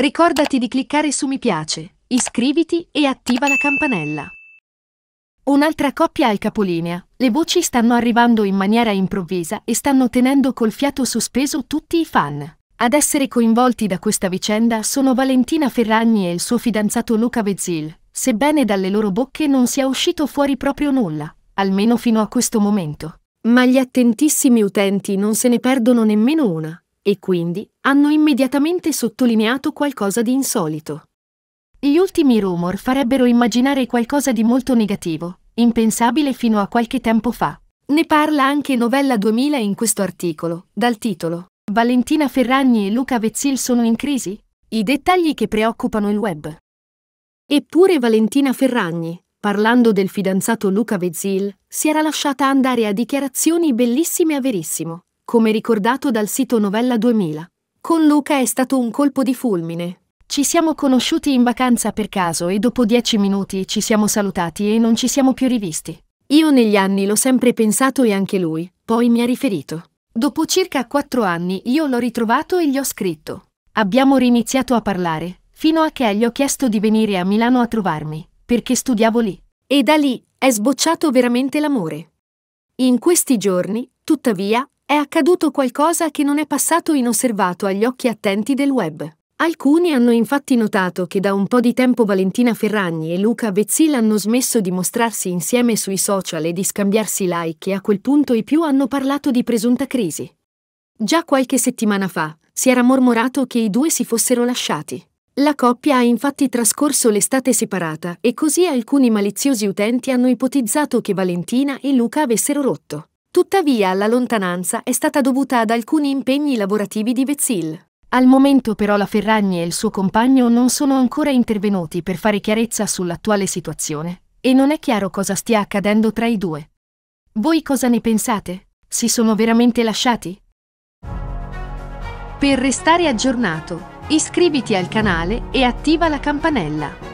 Ricordati di cliccare su mi piace, iscriviti e attiva la campanella. Un'altra coppia al capolinea. Le voci stanno arrivando in maniera improvvisa e stanno tenendo col fiato sospeso tutti i fan. Ad essere coinvolti da questa vicenda sono Valentina Ferragni e il suo fidanzato Luca Vezzil, sebbene dalle loro bocche non sia uscito fuori proprio nulla, almeno fino a questo momento. Ma gli attentissimi utenti non se ne perdono nemmeno una e quindi hanno immediatamente sottolineato qualcosa di insolito. Gli ultimi rumor farebbero immaginare qualcosa di molto negativo, impensabile fino a qualche tempo fa. Ne parla anche Novella 2000 in questo articolo, dal titolo Valentina Ferragni e Luca Vezzil sono in crisi? I dettagli che preoccupano il web. Eppure Valentina Ferragni, parlando del fidanzato Luca Vezzil, si era lasciata andare a dichiarazioni bellissime a verissimo, come ricordato dal sito Novella 2000. Con Luca è stato un colpo di fulmine. Ci siamo conosciuti in vacanza per caso e dopo dieci minuti ci siamo salutati e non ci siamo più rivisti. Io negli anni l'ho sempre pensato e anche lui, poi mi ha riferito. Dopo circa quattro anni io l'ho ritrovato e gli ho scritto. Abbiamo riniziato a parlare, fino a che gli ho chiesto di venire a Milano a trovarmi, perché studiavo lì. E da lì è sbocciato veramente l'amore. In questi giorni, tuttavia, è accaduto qualcosa che non è passato inosservato agli occhi attenti del web. Alcuni hanno infatti notato che da un po' di tempo Valentina Ferragni e Luca Vezzil hanno smesso di mostrarsi insieme sui social e di scambiarsi like e a quel punto i più hanno parlato di presunta crisi. Già qualche settimana fa si era mormorato che i due si fossero lasciati. La coppia ha infatti trascorso l'estate separata e così alcuni maliziosi utenti hanno ipotizzato che Valentina e Luca avessero rotto. Tuttavia la lontananza è stata dovuta ad alcuni impegni lavorativi di Vezil. Al momento però la Ferragni e il suo compagno non sono ancora intervenuti per fare chiarezza sull'attuale situazione e non è chiaro cosa stia accadendo tra i due. Voi cosa ne pensate? Si sono veramente lasciati? Per restare aggiornato, iscriviti al canale e attiva la campanella.